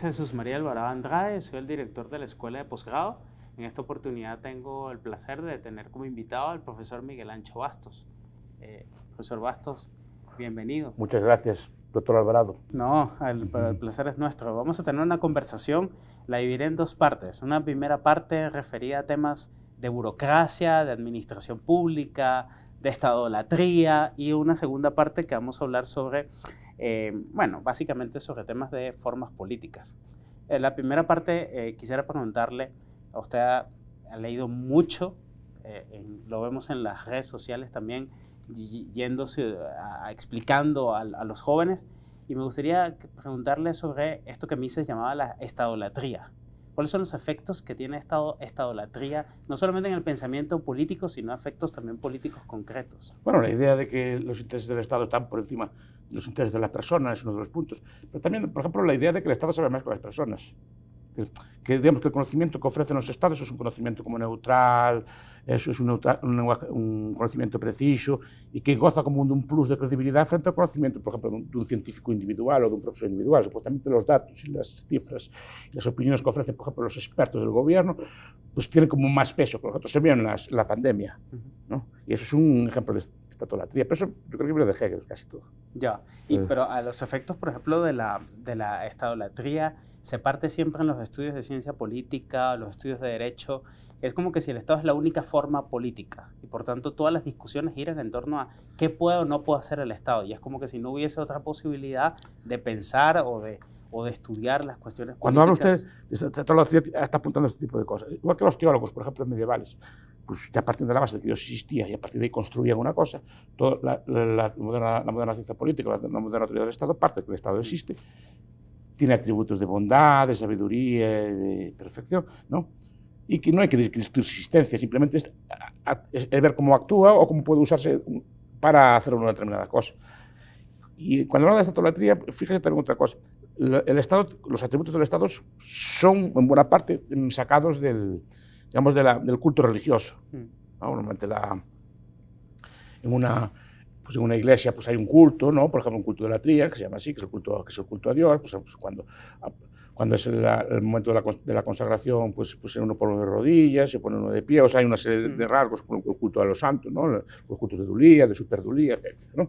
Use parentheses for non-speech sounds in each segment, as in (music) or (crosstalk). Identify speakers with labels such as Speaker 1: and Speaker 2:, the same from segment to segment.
Speaker 1: Jesús María Alvarado Andrade, soy el director de la Escuela de Posgrado. En esta oportunidad tengo el placer de tener como invitado al profesor Miguel Ancho Bastos. Eh, profesor Bastos, bienvenido.
Speaker 2: Muchas gracias, doctor Alvarado. No, el,
Speaker 1: el, placer es nuestro. Vamos a tener una conversación, la dividiré en dos partes. Una primera parte referida a temas de burocracia, de administración pública, de estadolatría y una segunda parte que vamos a hablar sobre eh, bueno, básicamente sobre temas de formas políticas. En eh, la primera parte eh, quisiera preguntarle, usted ha, leído mucho, lo vemos en las redes sociales también, yéndose explicando a, los jóvenes, y me gustaría preguntarle sobre esto que a mí se llamaba la estadolatría cuáles son los efectos que tiene esta
Speaker 2: idolatría,
Speaker 1: no solamente en el pensamiento político, sino efectos también políticos concretos. Bueno, la
Speaker 2: idea de que los intereses del Estado están por encima de los intereses de las personas es uno de los puntos, pero también, por ejemplo, la idea de que el Estado sabe más que las personas que digamos que el conocimiento que ofrecen los estados es un conocimiento como neutral, eso es un, conocimiento preciso y que goza como de un plus de credibilidad frente al conocimiento, por ejemplo, de un, científico individual o de un profesor individual. Supuestamente los datos y las cifras y las opiniones que ofrecen, por ejemplo, los expertos del gobierno, pues tienen como más peso que los otros. Se vieron en la pandemia, ¿no? Y eso es un ejemplo de estatolatría, pero eso yo creo que viene de Hegel casi todo. Ya,
Speaker 1: y, eh. pero a los efectos, por ejemplo, de la, de la se parte siempre en los estudios de ciencia política, los estudios de derecho, es como que si el Estado es la única forma política y por tanto todas las discusiones giran en torno a qué puede o no puede hacer el Estado y es como que si no hubiese otra posibilidad de pensar o de, o de estudiar las cuestiones Cuando políticas.
Speaker 2: Cuando habla usted, está apuntando a este tipo de cosas, igual que los teólogos, por ejemplo, medievales, pues ya partiendo de la base de que Dios existía y a partir de ahí construían una cosa, toda la, moderna, la, moderna, ciencia política, la, moderna teoría del Estado parte de que el Estado existe tiene atributos de bondad, de sabiduría, de perfección, ¿no? Y que no hay que discutir su existencia, simplemente es, ver cómo actúa o cómo puede usarse para hacer una determinada cosa. Y cuando habla de estatolatría, fíjese también otra cosa. El Estado, los atributos del Estado son, en buena parte, sacados del, digamos, del culto religioso. Normalmente mm. la, en una pues en una iglesia pues hay un culto, ¿no? Por ejemplo, un culto de la tría, que se llama así, que es el culto, que es el a Dios, pues, pues cuando, ah, cuando es el, momento de la, de la, consagración, pues, pues uno pone de rodillas, se pone uno de pie, o sea, hay una serie de, mm. rasgos, como el culto a los santos, ¿no? Los cultos de Dulía, de Superdulía, etc. ¿no?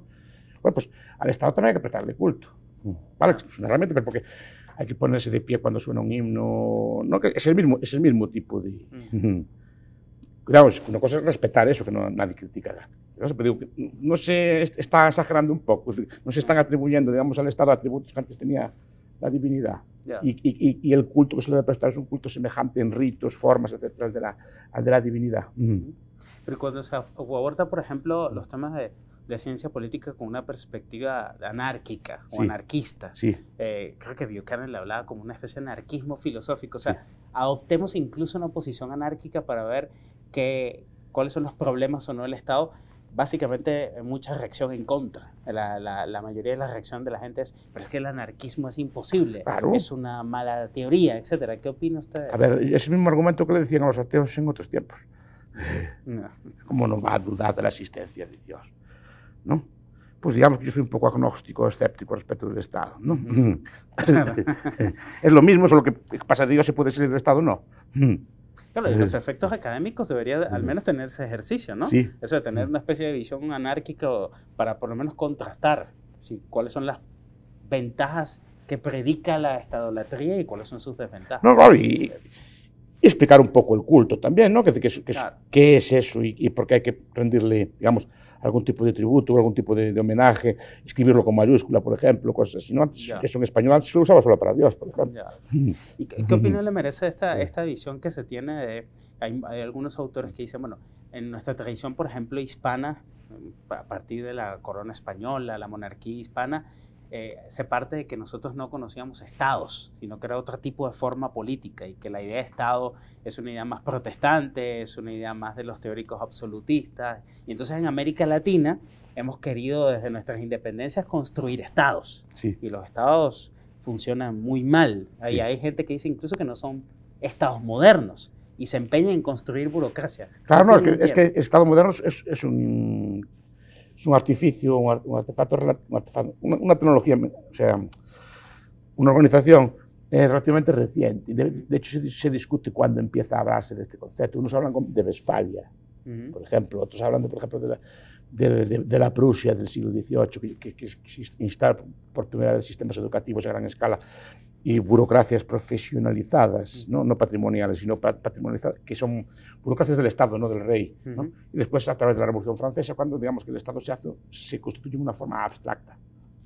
Speaker 2: Bueno, pues al Estado también hay que prestarle culto, mm. ¿vale? Pues, realmente, pero porque hay que ponerse de pie cuando suena un himno, ¿no? Que es, el mismo, es el mismo tipo de... Claro, mm. (laughs) una cosa es respetar eso, que no, nadie criticará no sé, no se está exagerando un poco, no se están atribuyendo, digamos, al Estado atributos que antes tenía la divinidad. Y, el culto que se le debe prestar es un culto semejante en ritos, formas, etcétera, al de la, de la divinidad.
Speaker 1: Pero cuando se aborda, por ejemplo, los temas de, ciencia política con una perspectiva anárquica o anarquista, eh, creo que Buchanan le hablaba como una especie de anarquismo filosófico. O sea, adoptemos incluso una posición anárquica para ver que, cuáles son los problemas o no del Estado básicamente eh, mucha reacción en contra. La, mayoría de la reacción de la gente es, pero es que el anarquismo es imposible, es una mala teoría, etcétera. ¿Qué opina usted? A ver, es
Speaker 2: el mismo argumento que le decían a los ateos en otros tiempos. (laughs) ¿Cómo no va a dudar de la existencia de Dios? ¿No? Pues digamos que yo soy un poco agnóstico, escéptico respecto del Estado. (laughs) es lo mismo, solo que pasa de Dios si puede ser el Estado o no.
Speaker 1: Claro, y los efectos académicos debería al menos tener ese ejercicio, ¿no? Eso de tener una especie de visión anárquica para por lo menos contrastar cuáles son las ventajas que predica la estadolatría y cuáles son sus desventajas. No, claro, y,
Speaker 2: explicar un poco el culto también, ¿no? ¿Qué es eso y por qué hay que rendirle, digamos, algún tipo de tributo, algún tipo de, homenaje, escribirlo con mayúscula, por ejemplo, cosas así. ¿no? Antes, Eso en español antes se usaba solo para Dios, por ejemplo. ¿Y qué, opinión
Speaker 1: le merece esta, esta visión que se tiene de... hay, algunos autores que dicen, bueno, en nuestra tradición, por ejemplo, hispana, a partir de la corona española, la monarquía hispana, eh, se parte de que nosotros no conocíamos estados, sino que era otro tipo de forma política y que la idea de estado es una idea más protestante, es una idea más de los teóricos absolutistas. Y entonces en América Latina hemos querido desde nuestras independencias construir estados. Y los estados funcionan muy mal. hay gente que dice incluso que no son estados
Speaker 2: modernos
Speaker 1: y se empeña en construir burocracia. Claro, es que,
Speaker 2: estados modernos es, un un artificio, un, artefacto, una, tecnología, o sea, una organización eh, relativamente reciente. De, hecho, se, discute cuando empieza a hablarse de este concepto. Unos hablan de Vesfalia, por ejemplo, otros hablan, de, por ejemplo, de la, Prusia del siglo XVIII, que, que, instala por primera vez sistemas educativos a gran escala y burocracias profesionalizadas, ¿no? patrimoniales, sino patrimonializadas, que son burocracias del Estado, no del rey. Y después, a través de la Revolución Francesa, cuando digamos que el Estado se hace, se constituye de una forma abstracta.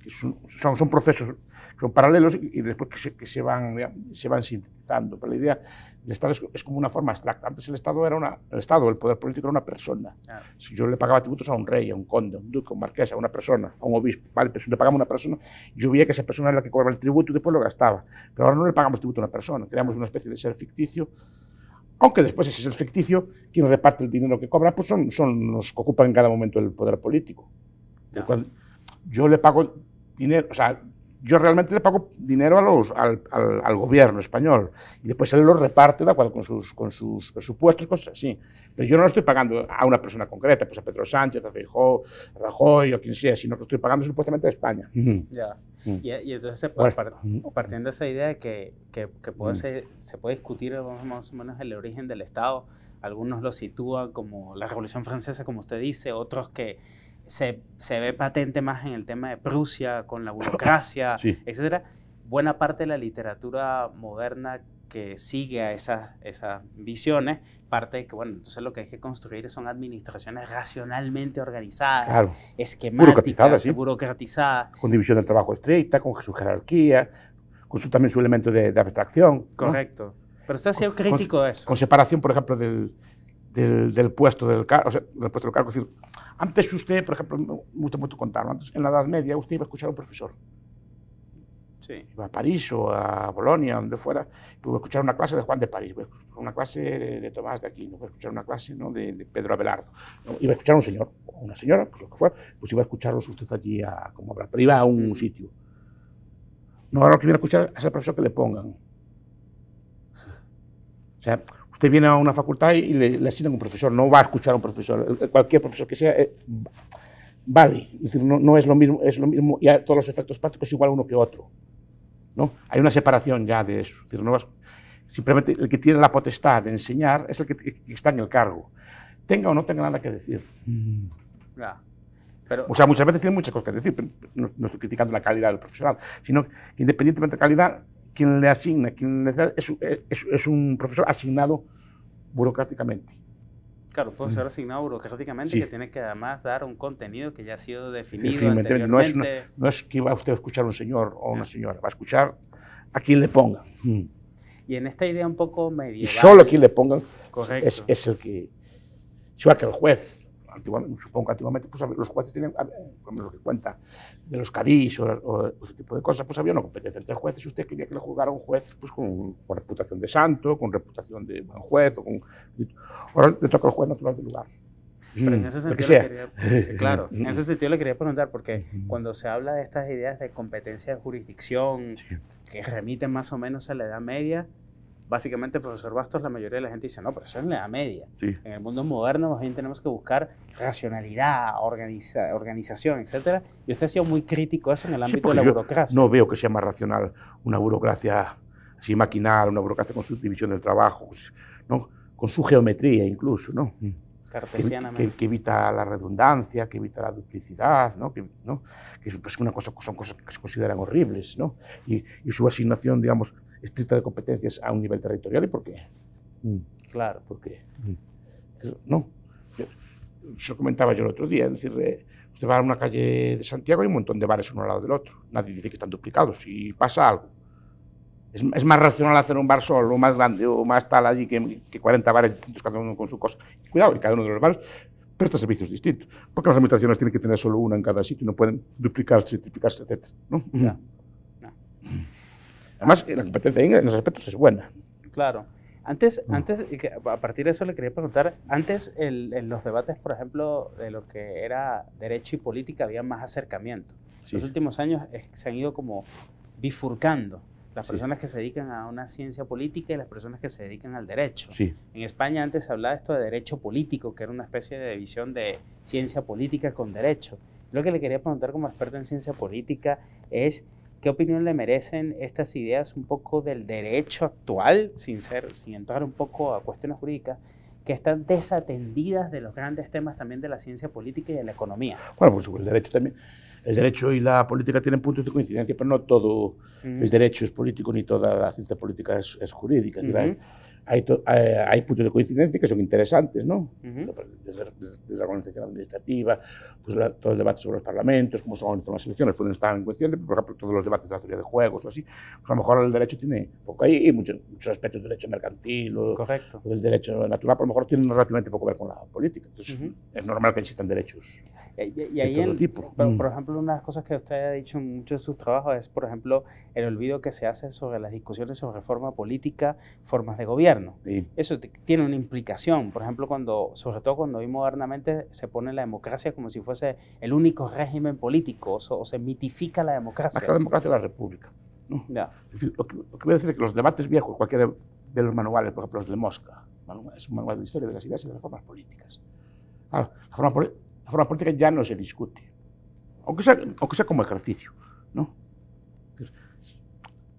Speaker 2: Que son, son procesos son paralelos y, después que se, van, se van sintetizando. Pero la idea del Estado es, como una forma abstracta. Antes el Estado era una, el Estado, el poder político era una persona. Si yo le pagaba tributos a un rey, a un conde, a un duque, a un marqués, a una persona, a un obispo, vale, le pagaba a una persona, yo veía que esa persona era la que cobraba el tributo y después lo gastaba. Pero ahora no le pagamos tributo a una persona, creamos una especie de ser ficticio aunque después ese ser ficticio, quien reparte el dinero que cobra pues son, son los que ocupan en cada momento el poder político. Yo le pago dinero, o sea, yo realmente le pago dinero a los, al, gobierno español y después él lo reparte de acuerdo con sus, con sus presupuestos, cosas así. Pero yo no lo estoy pagando a una persona concreta, pues a Pedro Sánchez, a Feijó, a Rajoy o quien sea, sino que lo estoy pagando supuestamente a España. Ya. Mm. Y, entonces,
Speaker 1: partiendo de esa idea de que, que, puede mm. se puede discutir más o menos el origen del Estado, algunos lo sitúan como la Revolución Francesa, como usted dice, otros que se, se, ve patente más en el tema de Prusia, con la burocracia, (coughs) etc. Buena parte de la literatura moderna que sigue a esas, esas visiones, parte de que, bueno, entonces lo que hay que construir son administraciones racionalmente organizadas, claro. esquemáticas, burocratizadas,
Speaker 2: Con división del trabajo estricta, con su jerarquía, con su, también su elemento de, abstracción. Correcto. Pero usted ha sido crítico con, eso. Con separación, por ejemplo, del, del, puesto del cargo, del puesto del cargo, es decir, antes usted, por ejemplo, me mucho contarlo, antes en la Edad Media usted iba a escuchar a un profesor. Sí. Iba a París o a Bolonia, donde fuera, iba a escuchar una clase de Juan de París, una clase de, Tomás de Aquino, a escuchar una clase de, Pedro Abelardo. iba a escuchar a un señor, o una señora, pues lo pues iba a escucharlos usted allí a como hablar, pero iba a un mm. sitio. No, ahora lo que iba a escuchar es al profesor que le pongan. O sea, te viene a una facultad y le, le asignan un profesor, no va a escuchar a un profesor, eh, cualquier profesor que sea, eh, vale, es decir, no, no, es lo mismo, es lo mismo, y todos los efectos prácticos igual uno que otro, ¿no? Hay una separación ya de eso, decir, no vas, simplemente el que tiene la potestad de enseñar es el que, está en el cargo, tenga o no tenga nada que decir. o sea, muchas veces tiene muchas cosas que decir, no, estoy criticando la calidad del profesional, sino que independientemente de la calidad, quien le asigna, quien le es, un profesor asignado burocráticamente.
Speaker 1: Claro, puede ser asignado burocráticamente que tiene que además dar un contenido que ya ha sido definido. Anteriormente.
Speaker 2: No, es que va usted a escuchar a un señor o una señora, va a escuchar a quien le ponga.
Speaker 1: Y en esta idea un poco medieval. Y solo a quien
Speaker 2: le pongan es, el que. Igual que el juez, supongo que antiguamente pues, los jueces tenían, como lo que cuenta de los cadís o, ese tipo de cosas, pues había una competencia entre jueces y usted quería que le juzgara un juez pues, con, reputación de santo, con reputación de buen juez, o con, ahora le toca al juez natural del lugar. en mm, ese sentido, eh, claro, en ese
Speaker 1: sentido le quería preguntar, porque cuando se habla de estas ideas de competencia de jurisdicción, que remiten más o menos a la Edad Media, básicamente, profesor Bastos, la mayoría de la gente dice, no, pero eso es la media. En el mundo moderno más bien tenemos que buscar racionalidad, organiza, organización, etc. Y usted ha sido muy crítico a eso en el ámbito de la burocracia.
Speaker 2: No veo que sea más racional una burocracia así maquinal, una burocracia con su división del trabajo, ¿no? con su geometría incluso. ¿no? Cartesianamente. Que, evita la redundancia, que evita la duplicidad, ¿no? que, pues una cosa, son cosas que se consideran horribles, ¿no? y, su asignación, digamos, estricta de competencias a un nivel territorial, ¿y por qué? Mm. Claro. ¿Por qué? Mm. No. Se lo comentaba yo el otro día, es decir, eh, usted va a una calle de Santiago y hay un montón de bares uno al lado del otro. Nadie dice que están duplicados y pasa algo. Es, más racional hacer un bar solo, más grande o más tal allí que, que 40 bares distintos, cada uno con su cosa. Cuidado, y cada uno de los bares presta servicios distintos, porque las administraciones tienen que tener solo una en cada sitio y no pueden duplicarse, triplicarse, etc. ¿no? Además, la competencia en los aspectos es buena.
Speaker 1: Claro. Antes, mm. antes a partir de eso le quería preguntar, antes en los debates, por ejemplo, de lo que era derecho y política, había más acercamiento. los últimos años se han ido como bifurcando las personas que se dedican a una ciencia política y las personas que se dedican al derecho. En España antes se hablaba esto de derecho político, que era una especie de división de ciencia política con derecho. Lo que le quería preguntar como experto en ciencia política es qué opinión le merecen estas ideas un poco del derecho actual, sin sin entrar un poco a cuestiones jurídicas, que están desatendidas de los grandes temas también de la ciencia política y de la economía.
Speaker 2: Bueno, por supuesto, el derecho también el derecho y la política tienen puntos de coincidencia, pero no todo el derecho es político ni toda la ciencia política es, jurídica. Eh, hay, puntos de coincidencia que son interesantes, ¿no?
Speaker 1: desde,
Speaker 2: la organización administrativa, pues la, todo el debate sobre los parlamentos, cómo se organizan las elecciones, pueden estar en cuestión, por ejemplo, todos los debates de la teoría de juegos o así, pues a lo mejor el derecho tiene poco ahí, y muchos, aspectos del derecho mercantil o, del derecho natural, por lo mejor tienen relativamente poco que ver con la política. Entonces, es normal que existan derechos
Speaker 1: y, de todo tipo. Mm. por ejemplo, una de las cosas que usted ha dicho en muchos de sus trabajos es, por ejemplo, el olvido que se hace sobre las discusiones sobre reforma política, formas de gobierno. Eso tiene una implicación. Por ejemplo, cuando, sobre todo cuando hoy modernamente se pone la democracia como si fuese el único régimen político, o, se mitifica la
Speaker 2: democracia. Más la democracia de la república. ¿no? decir, lo, que, voy a decir es que los debates viejos, cualquiera de los manuales, por ejemplo, los de Mosca, es un manual de historia de las ideas y de las formas políticas. la, forma, política ya no se discute, aunque sea, aunque sea como ejercicio, ¿no?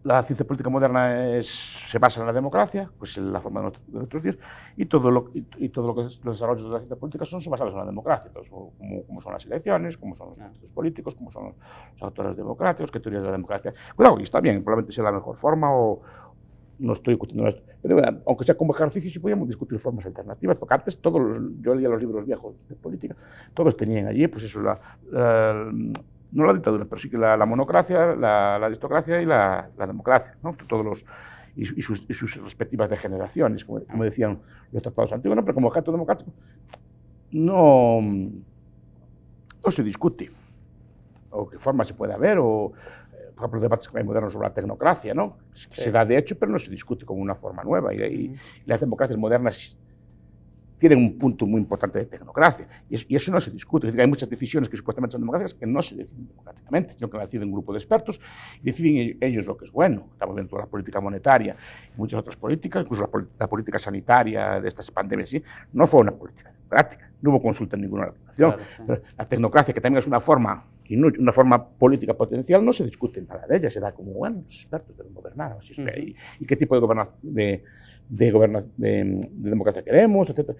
Speaker 2: la ciencia política moderna es, se basa en la democracia, pues es la forma de, nuestros días, y todo lo, y, todo lo que los desarrollos de la ciencia política son basados en la democracia, como, son las elecciones, como son los actores políticos, como son los, autores democráticos, qué teorías de la democracia. Cuidado, y está bien, probablemente sea la mejor forma o no estoy discutiendo esto. aunque sea como ejercicio, si podíamos discutir formas alternativas, porque antes todos yo leía los libros viejos de política, todos tenían allí, pues eso, la, la no la dictadura, pero sí que la, monocracia, la, aristocracia y la, democracia, ¿no? Todos los, y, sus, respectivas degeneraciones, como, decían los tratados antiguos, pero como objeto democrático no, no se discute, o qué forma se puede haber, o eh, por ejemplo, los debates que hay modernos sobre la tecnocracia, ¿no? Se da de hecho, pero no se discute como una forma nueva. Y, y, las democracias modernas tienen un punto muy importante de tecnocracia. Y eso, no se discute. Es decir, hay muchas decisiones que supuestamente son democráticas que no se deciden democráticamente, sino que la deciden un grupo de expertos y deciden ellos lo que es bueno. Estamos viendo toda la política monetaria y muchas otras políticas, incluso la, política sanitaria de estas pandemias, no fue una política democrática. No hubo consulta en ninguna población. La tecnocracia, que también es una forma y una forma política potencial, no se discute nada de ella. Se da como, bueno, los expertos deben gobernar. ¿Y, qué tipo de, gobernación de, de, de, democracia queremos, etc.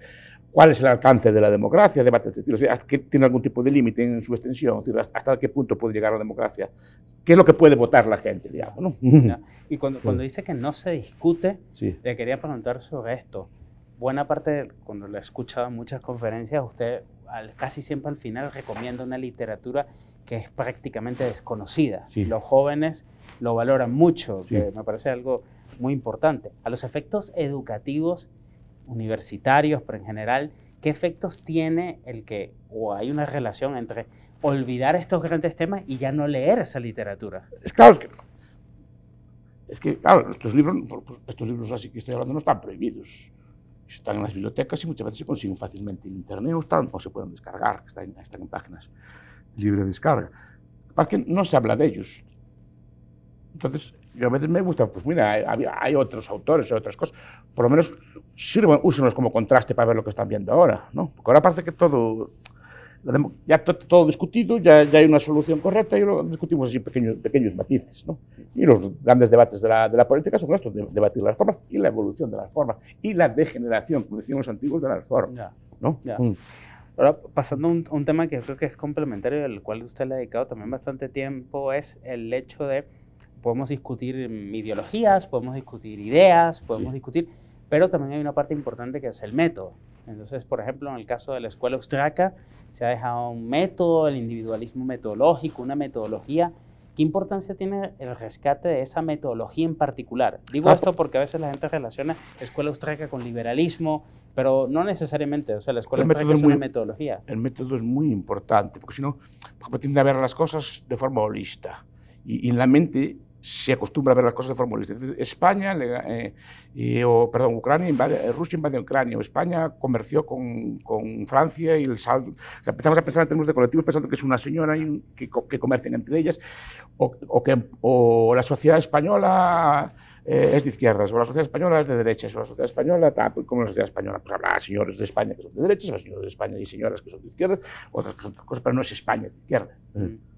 Speaker 2: ¿Cuál es el alcance de la democracia? ¿Debate? de este ¿Tiene algún tipo de límite en su extensión? ¿Hasta qué punto puede llegar la democracia? ¿Qué es lo que puede votar la gente, ¿no?
Speaker 1: Y cuando, cuando, dice que no se discute, le quería preguntar sobre esto. Buena parte, cuando lo he escuchado en muchas conferencias, usted casi siempre al final recomienda una literatura que es prácticamente desconocida. Los jóvenes lo valoran mucho, que me parece algo muy importante, a los efectos educativos universitarios, pero en general, ¿qué efectos tiene el que, o hay una relación entre olvidar estos grandes temas y ya no leer esa literatura? Es claro,
Speaker 2: es que, claro, estos libros, estos libros así que estoy hablando no están prohibidos. Están en las bibliotecas y muchas veces se consiguen fácilmente en internet o, están, o se pueden descargar, están, están en páginas libre de descarga. Lo que no se habla de ellos. Entonces, yo a veces me gusta, pues mira, hay, otros autores, y otras cosas, por lo menos sirven, úsenlos como contraste para ver lo que están viendo ahora, ¿no? Porque ahora parece que todo, ya todo discutido, ya, ya hay una solución correcta y lo discutimos así pequeños, pequeños matices, ¿no? Y los grandes debates de la, de la política son estos, de, debatir las formas y la evolución de las formas y la degeneración, como decían los antiguos, de las formas, ¿no? Mm. Ahora, pasando a un, tema que creo que es complementario, al
Speaker 1: cual usted le ha dedicado también bastante tiempo, es el hecho de podemos discutir mm, ideologías, podemos discutir ideas, podemos discutir, pero también hay una parte importante que es el método. Entonces, por ejemplo, en el caso de la escuela austríaca, se ha dejado un método, el individualismo metodológico, una metodología. ¿Qué importancia tiene el rescate de esa metodología en particular? Digo esto porque a veces la gente relaciona escuela austríaca con liberalismo, pero no necesariamente. O sea, la escuela austríaca es, una metodología.
Speaker 2: El método es muy importante, porque si no, pues, tiende a ver las cosas de forma holista. Y, y en la mente se acostumbra a ver las cosas de forma holística. España, eh, o, perdón, Ucrania eh, Rusia invadió Ucrania, o España comerció con, con Francia y el empezamos a pensar en términos de colectivos pensando que es una señora y que, que comercian entre ellas, o, que, o la sociedad española eh, es de izquierdas, o la sociedad española es de derechas, o la sociedad española tal, pues, como la sociedad española, pues habrá señores de España que son de derechas, o señores de España y señoras que son de izquierdas, otras cosas, pero no es España, es de izquierda. Mm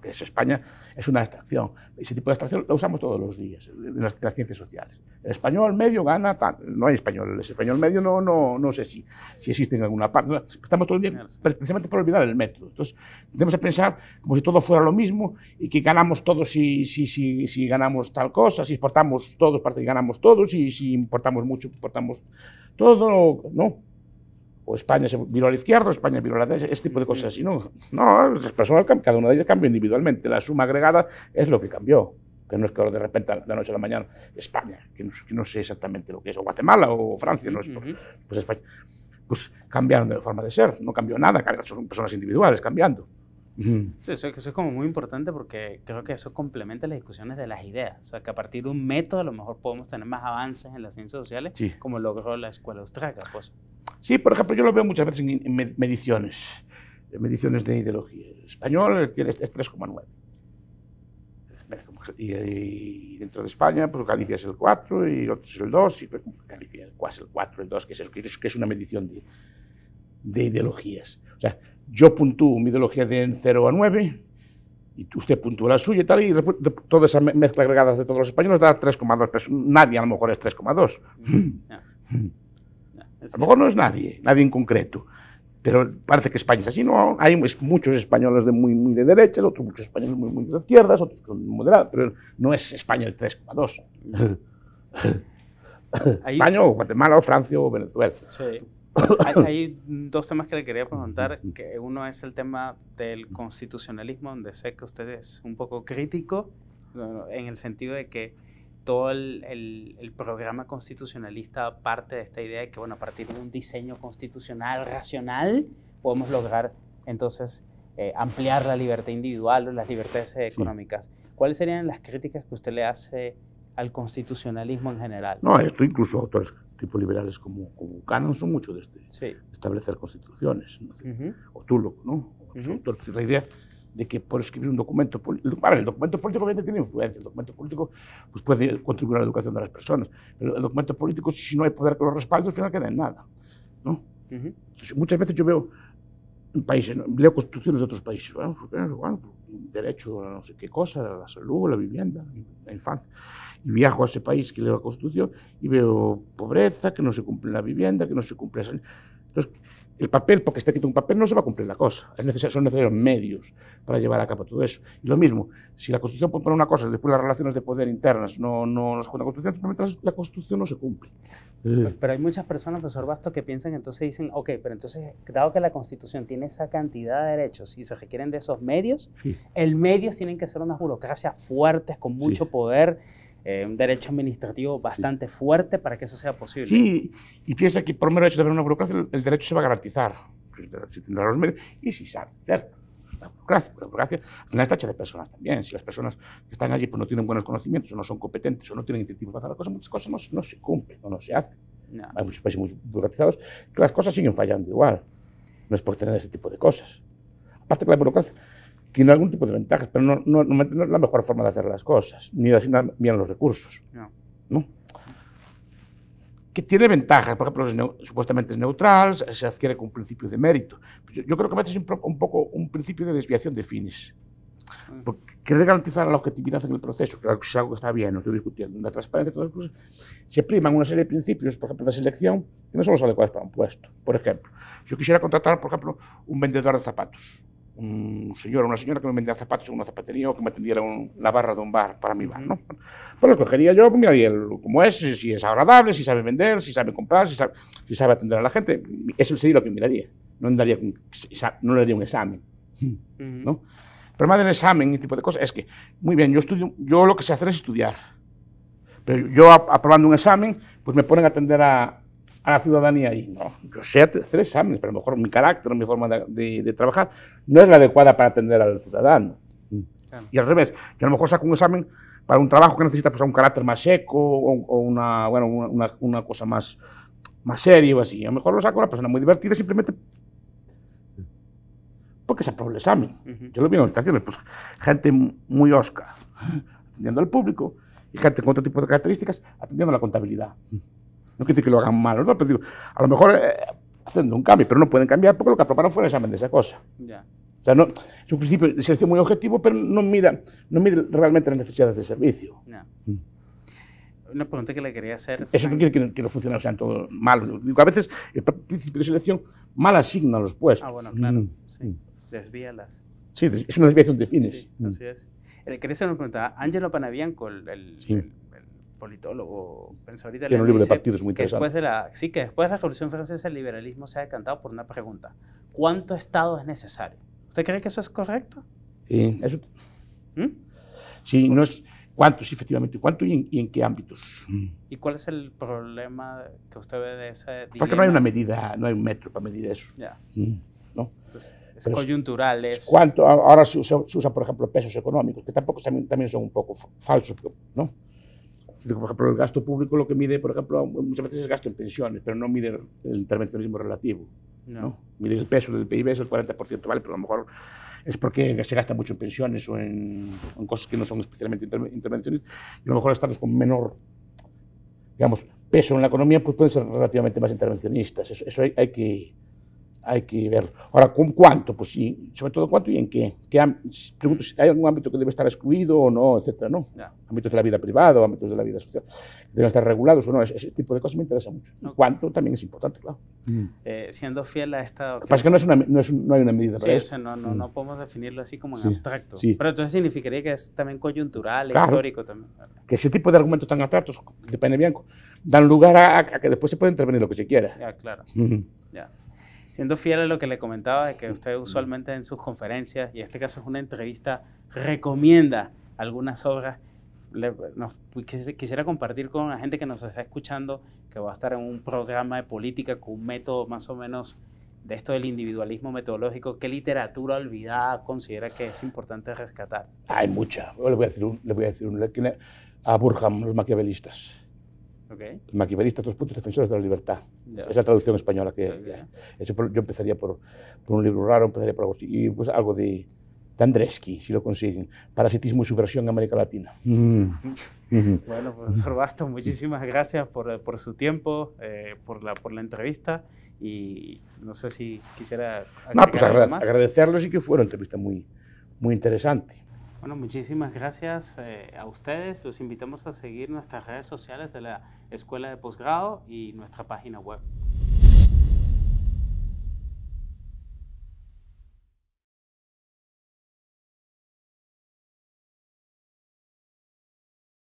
Speaker 2: que es España, es una extracción. Ese tipo de extracción la usamos todos los días en las, ciencias sociales. El español medio gana tal No hay español. El español medio no, no, no sé si, si existe en alguna parte. Estamos todo el día precisamente por olvidar el método. Entonces, tenemos que pensar como si todo fuera lo mismo y que ganamos todos si, si, si, si ganamos tal cosa, si exportamos todos, parece que ganamos todos, y si importamos mucho, importamos todo. No o España se viró a la izquierda, o España viró a la derecha, este tipo de cosas Y No, no, cada una de ellas cambió individualmente. La suma agregada es lo que cambió. Que no es que ahora de repente, de la noche a la mañana, España, que no, sé exactamente lo que es, o Guatemala, o Francia, no es, pues España. Pues cambiaron de forma de ser, no cambió nada, son personas individuales cambiando.
Speaker 1: Sí, eso, es como muy importante porque creo que eso complementa las discusiones de las ideas. O sea, que a partir de un método a lo mejor podemos tener más avances en las ciencias sociales, como logró la escuela austríaca. Pues.
Speaker 2: Sí, por ejemplo, yo lo veo muchas veces en mediciones, en mediciones de ideología. El español eh, es 3,9. Y, dentro de España, pues Galicia es el 4 y otros el 2. Y pues, Galicia el 4, el 4, el 2, que es, eso, que es una medición de, ideologías. O sea, yo puntúo mi ideología de 0 a 9 y usted puntúa la suya y tal, y toda esa mezcla agregada de todos los españoles da 3,2, pero nadie a lo mejor es 3,2. No. A lo mejor no es nadie, nadie en concreto. Pero parece que España es así, ¿no? Hay muchos españoles de muy, muy de derechas, otros muchos españoles muy, muy de izquierdas, otros que son moderados, pero no es España el 3,2. (laughs) España o Guatemala o Francia o Venezuela.
Speaker 1: Hay, dos temas que le quería preguntar, que uno es el tema del constitucionalismo, donde sé que usted es un poco crítico, en el sentido de que todo el, el, programa constitucionalista parte de esta idea de que, bueno, a partir de un diseño constitucional racional, podemos lograr entonces eh, ampliar la libertad individual o las libertades económicas. ¿Cuáles serían las críticas que usted le hace al constitucionalismo en general? No, esto
Speaker 2: incluso autores tipo liberales como, como son mucho de este, sí. establecer constituciones, ¿no? uh o ¿no? Uh La idea de que por escribir un documento político, el documento político obviamente tiene influencia, el documento político pues puede contribuir a la educación de las personas, pero el documento político, si no hay poder que lo respalde, al final queda en nada. ¿no? muchas veces yo veo en países, leo constituciones de otros países, pues, bueno, pues, derecho a no sé qué cosa, a la salud, la vivienda, la infancia, y viajo a ese país que leo la constitución y veo pobreza, que no se cumple la vivienda, que no se cumple la Entonces, el papel, porque está escrito un papel, no se va a cumplir la cosa. Es son necesarios medios para llevar a cabo todo eso. Y lo mismo, si la Constitución propone una cosa, después las relaciones de poder internas no, no juntan la Constitución, la Constitución no se cumple. Pero, hay muchas personas, profesor Basto, que
Speaker 1: piensan, entonces dicen, ok, pero entonces, dado que la Constitución tiene esa cantidad de derechos y se requieren de esos medios, el medios tienen que ser unas burocracias fuertes, con mucho poder eh, un derecho administrativo bastante fuerte para que eso sea posible. Sí, y piensa que por mero hecho de haber una
Speaker 2: burocracia, el, derecho se va a garantizar. Si tendrá los medios y si sabe hacer. La burocracia, la burocracia al final está de personas también. Si las personas que están allí pues, no tienen buenos conocimientos, o no son competentes, o no tienen incentivos para hacer las cosas, muchas cosas no, se cumplen, o no se hacen. Hay muchos países muy burocratizados que las cosas siguen fallando igual. No es por tener ese tipo de cosas. Aparte que la burocracia tiene algún tipo de ventajas, pero no, no, no, es la mejor forma de hacer las cosas, ni de asignar bien los recursos. No. Que tiene ventajas, por ejemplo, supuestamente es neutral, se adquiere con un principio de mérito. Pues yo, creo que a veces es un, poco un principio de desviación de fines. Ah. Porque querer garantizar la objetividad en el proceso, que es algo que está bien, no estoy discutiendo, la transparencia, todas las cosas, se priman una serie de principios, por ejemplo, de selección, que no son los adecuados para un puesto. Por ejemplo, yo quisiera contratar, por ejemplo, un vendedor de zapatos un señor o una señora que me vendiera zapatos en una zapatería o que me atendiera la barra de un bar para mi bar, ¿no? Pues lo escogería yo, miraría cómo es, si es agradable, si sabe vender, si sabe comprar, si sabe, si sabe atender a la gente. Eso sería lo que miraría. No, andaría, no le daría un examen, ¿no? más El del examen y tipo de cosas es que, muy bien, yo, estudio, yo lo que sé hacer es estudiar. Pero yo aprobando un examen, pues me ponen a atender a, a la ciudadanía y, No, yo sé hacer exámenes, pero a lo mejor mi carácter, mi forma de, trabajar no es la adecuada para atender al ciudadano. Y al revés, yo a lo mejor saco un examen para un trabajo que necesita pues, un carácter más seco o, una, bueno, una, una, cosa más, más seria o así. A lo mejor lo saco una persona muy divertida simplemente porque se aprobó el examen. Yo lo vi en orientaciones, pues gente muy osca, atendiendo al público, y gente con otro tipo de características, atendiendo a la contabilidad. No quiere decir que lo hagan mal, ¿no? Pero digo, a lo mejor eh, hacen un cambio, pero no pueden cambiar porque lo que aprobaron fue el examen de esa cosa. O sea, es un principio de selección muy objetivo, pero no mira, no realmente las necesidades de servicio. Mm.
Speaker 1: una pregunta que le quería hacer. Eso no
Speaker 2: quiere decir que los funcionarios sean todos malos. Digo, a veces el principio de selección mal asigna los puestos. Ah, bueno, claro. Mm. Sí. Mm. Desvía las. Sí, es una desviación de fines. así
Speaker 1: es. El eh, quería hacer una pregunta. Ángelo Panabianco, el, politólogo, pensador italiano. Tiene libro de partidos muy interesante. Después de la, sí, que después de la Revolución Francesa el liberalismo se ha decantado por una pregunta. ¿Cuánto Estado es necesario? ¿Usted cree que eso es correcto?
Speaker 2: Sí, eso, ¿Mm? Sí, no es... ¿Cuánto, sí, efectivamente? ¿Cuánto y en, qué ámbitos?
Speaker 1: ¿Y cuál es el problema que usted ve de ese Porque no hay una medida, no hay un
Speaker 2: metro para medir eso. Ya. Mm, ¿No? Entonces, es coyuntural. ¿Cuánto? Ahora se usa, por ejemplo, pesos económicos, que tampoco también, también son un poco falsos, ¿no? Por ejemplo, el gasto público lo que mide, por ejemplo, muchas veces es gasto en pensiones, pero no mide el intervencionismo relativo. No. Mide el peso del PIB, es el 40%, ¿vale? Pero a lo mejor es porque se gasta mucho en pensiones o en, cosas que no son especialmente intervencionistas. Y a lo mejor estados con menor, digamos, peso en la economía pues pueden ser relativamente más intervencionistas. Eso, hay que hay que ver. Ahora, ¿con cuánto? Pues sí, sobre todo cuánto y en qué. pregunto si hay algún ámbito que debe estar excluido o no, etcétera, ¿no? Ámbitos de la vida privada, ámbitos de la vida social, deben estar regulados o no. Ese, tipo de cosas me interesa mucho. ¿Cuánto? También es importante, claro. Mm.
Speaker 1: Eh, siendo fiel a esta... Lo que pasa que no, es una, no, hay una medida para eso. no, mm. no, podemos definirlo así como en abstracto. Pero entonces significaría que es también coyuntural, histórico también.
Speaker 2: Que ese tipo de argumentos tan abstractos, depende bien, dan lugar a, que después se pueda intervenir lo que se quiera. Ya, claro. Mm.
Speaker 1: Ya siendo fiel a lo que le comentaba de que usted usualmente en sus conferencias, y en este caso es una entrevista, recomienda algunas obras. Pues, quisiera compartir con la gente que nos está escuchando, que va a estar en un programa de política con un método más o menos de esto del individualismo metodológico, ¿qué literatura olvidada considera que es importante rescatar?
Speaker 2: Hay mucha. Le voy a decir, un, le voy a, decir a los maquiavelistas. Okay. dos puntos, defensores de la libertad. Esa Es la traducción española que... yo empezaría por, un libro raro, empezaría por algo Y pues algo de, de si lo consiguen. Parasitismo y subversión en América Latina. Mm. (laughs)
Speaker 1: bueno, profesor pues, Bastos, muchísimas gracias por, su tiempo, eh, por, la, por la entrevista. Y no sé si quisiera... No, pues
Speaker 2: y que fue una entrevista muy, muy interesante.
Speaker 1: Bueno, muchísimas gracias eh, a ustedes. Los invitamos a seguir nuestras redes sociales de la Escuela de Posgrado y nuestra página web.